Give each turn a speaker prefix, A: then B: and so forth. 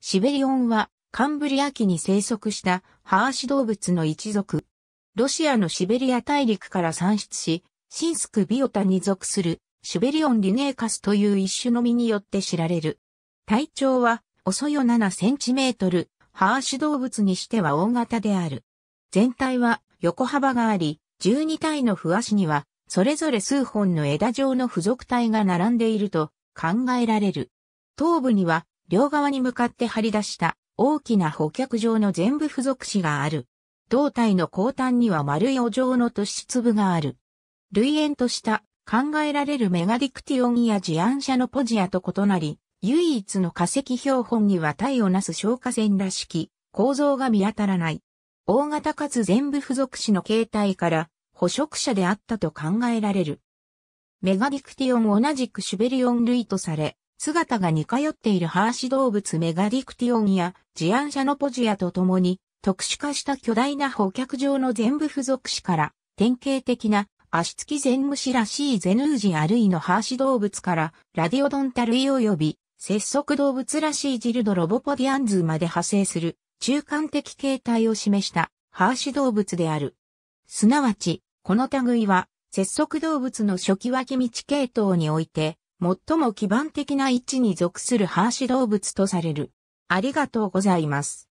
A: シベリオンはカンブリア紀に生息したハーシ動物の一族。ロシアのシベリア大陸から産出し、シンスクビオタに属するシベリオンリネーカスという一種の実によって知られる。体長はおそよ7センチメートル、ハーシ動物にしては大型である。全体は横幅があり、12体のワシには、それぞれ数本の枝状の付属体が並んでいると考えられる。頭部には両側に向かって張り出した大きな補脚状の全部付属子がある。胴体の後端には丸いお状の突出粒がある。類縁とした考えられるメガディクティオンやジ案者のポジアと異なり、唯一の化石標本には体をなす消化線らしき構造が見当たらない。大型かつ全部付属子の形態から捕食者であったと考えられる。メガディクティオン同じくシュベリオン類とされ、姿が似通っているハーシ動物メガディクティオンやジアンシャノポジアと共に特殊化した巨大な捕客場の全部付属種から典型的な足つき全虫らしいゼヌージアいのハーシ動物からラディオドンタ類及び節足動物らしいジルドロボポディアンズまで派生する中間的形態を示したハーシ動物である。すなわち、この類は節足動物の初期脇道系統において最も基盤的な位置に属するハーシ動物とされる。ありがとうございます。